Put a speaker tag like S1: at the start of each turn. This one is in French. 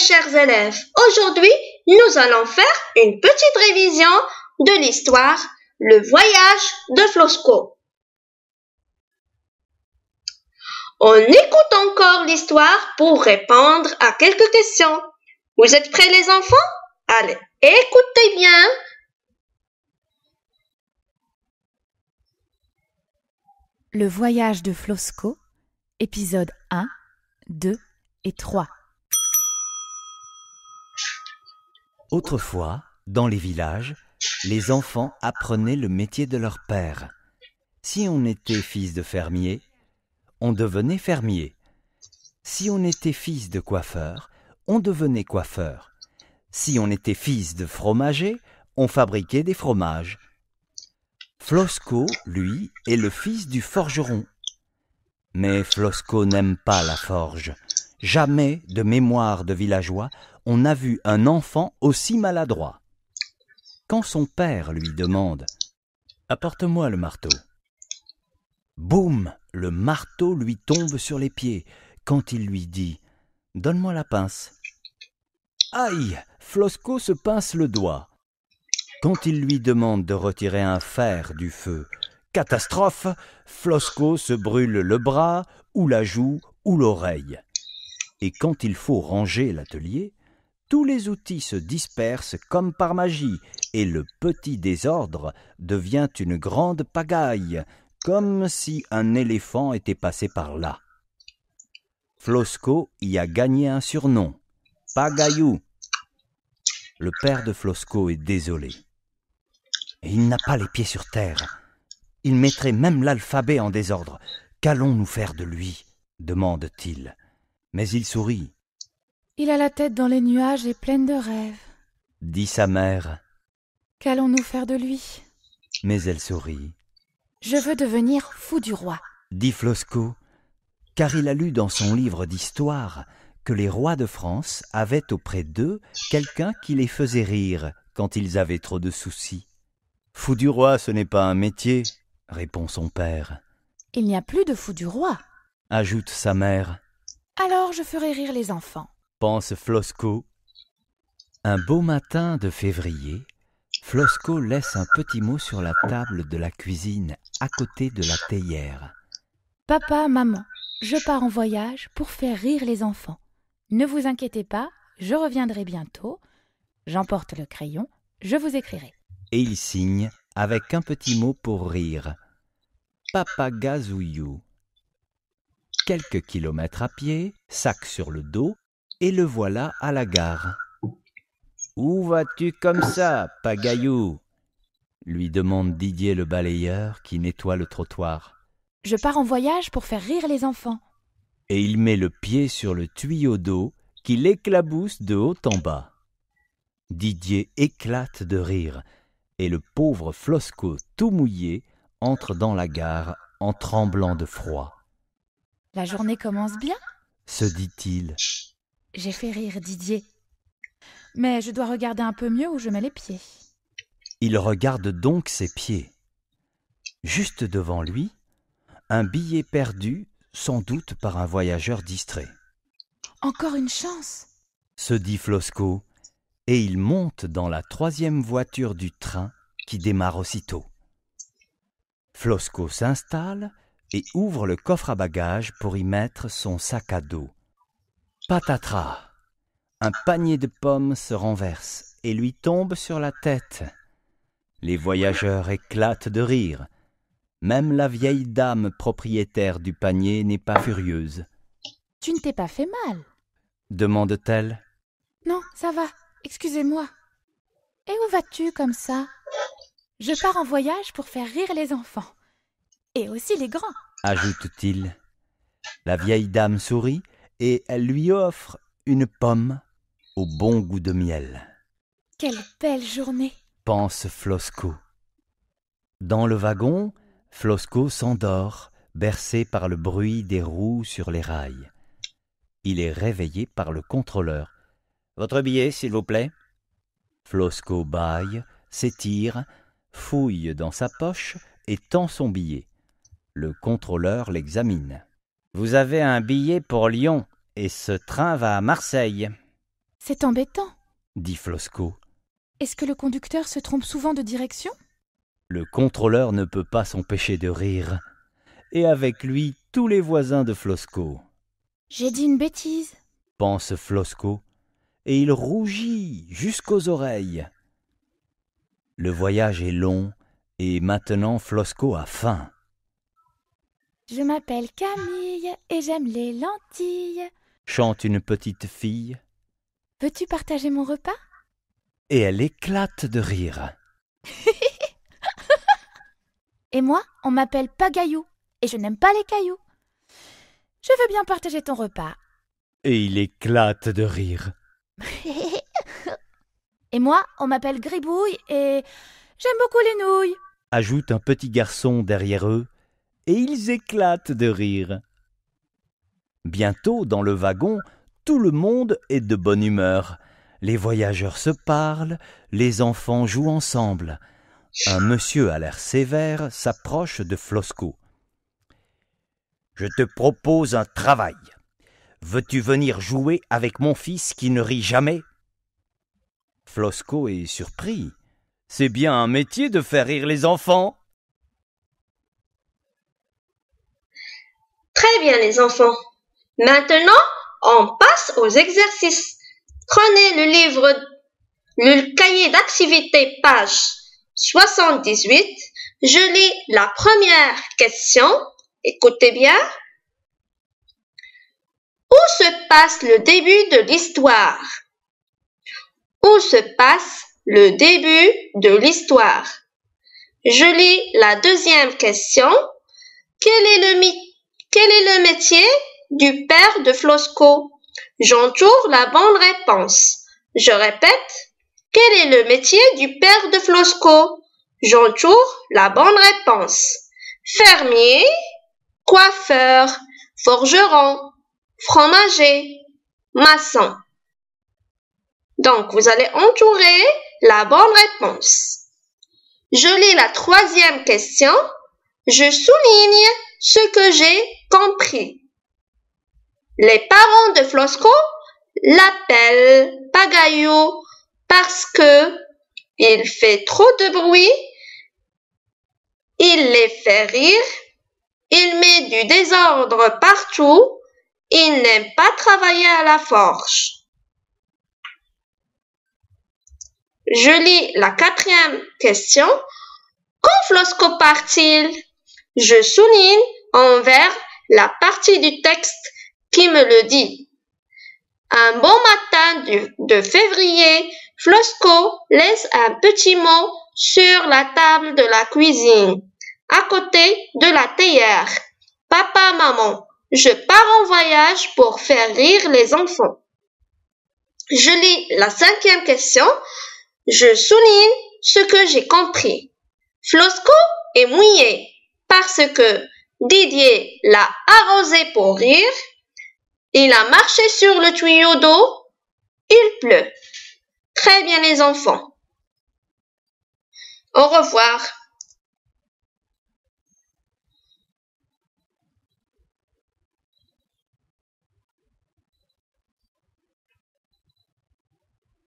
S1: chers élèves, aujourd'hui nous allons faire une petite révision de l'histoire Le voyage de Flosco. On écoute encore l'histoire pour répondre à quelques questions. Vous êtes prêts les enfants Allez, écoutez bien.
S2: Le voyage de Flosco, épisode 1, 2 et 3.
S3: Autrefois, dans les villages, les enfants apprenaient le métier de leur père. Si on était fils de fermier, on devenait fermier. Si on était fils de coiffeur, on devenait coiffeur. Si on était fils de fromager, on fabriquait des fromages. Flosco, lui, est le fils du forgeron. Mais Flosco n'aime pas la forge. Jamais, de mémoire de villageois, on n'a vu un enfant aussi maladroit. Quand son père lui demande Apporte-moi le marteau. Boum Le marteau lui tombe sur les pieds quand il lui dit Donne-moi la pince. Aïe Flosco se pince le doigt. Quand il lui demande de retirer un fer du feu, catastrophe Flosco se brûle le bras, ou la joue, ou l'oreille et quand il faut ranger l'atelier, tous les outils se dispersent comme par magie, et le petit désordre devient une grande pagaille, comme si un éléphant était passé par là. Flosco y a gagné un surnom, Pagayou. Le père de Flosco est désolé. Il n'a pas les pieds sur terre. Il mettrait même l'alphabet en désordre. Qu'allons-nous faire de lui demande-t-il mais il sourit.
S2: Il a la tête dans les nuages et pleine de rêves,
S3: dit sa mère.
S2: Qu'allons-nous faire de lui
S3: Mais elle sourit.
S2: Je veux devenir fou du roi,
S3: dit Flosco, car il a lu dans son livre d'histoire que les rois de France avaient auprès d'eux quelqu'un qui les faisait rire quand ils avaient trop de soucis. Fou du roi, ce n'est pas un métier, répond son père.
S2: Il n'y a plus de fou du roi,
S3: ajoute sa mère.
S2: Alors je ferai rire les
S3: enfants. Pense Flosco. Un beau matin de février, Flosco laisse un petit mot sur la table de la cuisine à côté de la théière.
S2: Papa, maman, je pars en voyage pour faire rire les enfants. Ne vous inquiétez pas, je reviendrai bientôt. J'emporte le crayon, je vous écrirai.
S3: Et il signe avec un petit mot pour rire. Papa Gazouillou quelques kilomètres à pied, sac sur le dos, et le voilà à la gare. Où vas-tu comme ça, pagaillou lui demande Didier le balayeur qui nettoie le trottoir.
S2: Je pars en voyage pour faire rire les enfants.
S3: Et il met le pied sur le tuyau d'eau qui l'éclabousse de haut en bas. Didier éclate de rire, et le pauvre Flosco tout mouillé entre dans la gare en tremblant de froid.
S2: La journée commence bien,
S3: se dit-il.
S2: J'ai fait rire Didier. Mais je dois regarder un peu mieux où je mets les pieds.
S3: Il regarde donc ses pieds. Juste devant lui, un billet perdu, sans doute par un voyageur distrait.
S2: Encore une chance,
S3: se dit Flosco, et il monte dans la troisième voiture du train qui démarre aussitôt. Flosco s'installe et ouvre le coffre à bagages pour y mettre son sac à dos. Patatras Un panier de pommes se renverse et lui tombe sur la tête. Les voyageurs éclatent de rire. Même la vieille dame propriétaire du panier n'est pas furieuse.
S2: Tu ne t'es pas fait mal
S3: demande-t-elle.
S2: Non, ça va, excusez-moi. Et où vas-tu comme ça Je pars en voyage pour faire rire les enfants et aussi les grands,
S3: ajoute-t-il. La vieille dame sourit et elle lui offre une pomme au bon goût de miel.
S2: Quelle belle journée,
S3: pense Flosco. Dans le wagon, Flosco s'endort, bercé par le bruit des roues sur les rails. Il est réveillé par le contrôleur. Votre billet, s'il vous plaît. Flosco baille, s'étire, fouille dans sa poche et tend son billet. Le contrôleur l'examine. Vous avez un billet pour Lyon et ce train va à Marseille.
S2: C'est embêtant,
S3: dit Flosco.
S2: Est-ce que le conducteur se trompe souvent de direction
S3: Le contrôleur ne peut pas s'empêcher de rire. Et avec lui, tous les voisins de Flosco.
S2: J'ai dit une bêtise,
S3: pense Flosco, et il rougit jusqu'aux oreilles. Le voyage est long, et maintenant Flosco a faim.
S2: Je m'appelle Camille et j'aime les lentilles.
S3: Chante une petite fille.
S2: Veux-tu partager mon repas
S3: Et elle éclate de rire.
S2: et moi, on m'appelle Pagaillou et je n'aime pas les cailloux. Je veux bien partager ton repas.
S3: Et il éclate de rire.
S2: et moi, on m'appelle Gribouille et j'aime beaucoup les nouilles.
S3: Ajoute un petit garçon derrière eux et ils éclatent de rire. Bientôt, dans le wagon, tout le monde est de bonne humeur. Les voyageurs se parlent, les enfants jouent ensemble. Un monsieur à l'air sévère s'approche de Flosco. Je te propose un travail. Veux-tu venir jouer avec mon fils qui ne rit jamais Flosco est surpris. C'est bien un métier de faire rire les enfants.
S1: Très bien les enfants. Maintenant, on passe aux exercices. Prenez le livre, le cahier d'activité page 78. Je lis la première question. Écoutez bien. Où se passe le début de l'histoire Où se passe le début de l'histoire Je lis la deuxième question. Quel est le mythe quel est le métier du père de Flosco J'entoure la bonne réponse. Je répète. Quel est le métier du père de Flosco J'entoure la bonne réponse. Fermier, coiffeur, forgeron, fromager, maçon. Donc, vous allez entourer la bonne réponse. Je lis la troisième question. Je souligne ce que j'ai compris. Les parents de Flosco l'appellent Pagayo parce que il fait trop de bruit, il les fait rire, il met du désordre partout, il n'aime pas travailler à la forge. Je lis la quatrième question. Quand Flosco part-il je souligne en vert la partie du texte qui me le dit. Un bon matin de février, Flosco laisse un petit mot sur la table de la cuisine, à côté de la théière. Papa, maman, je pars en voyage pour faire rire les enfants. Je lis la cinquième question. Je souligne ce que j'ai compris. Flosco est mouillé parce que Didier l'a arrosé pour rire, il a marché sur le tuyau d'eau, il pleut. Très bien les enfants. Au revoir.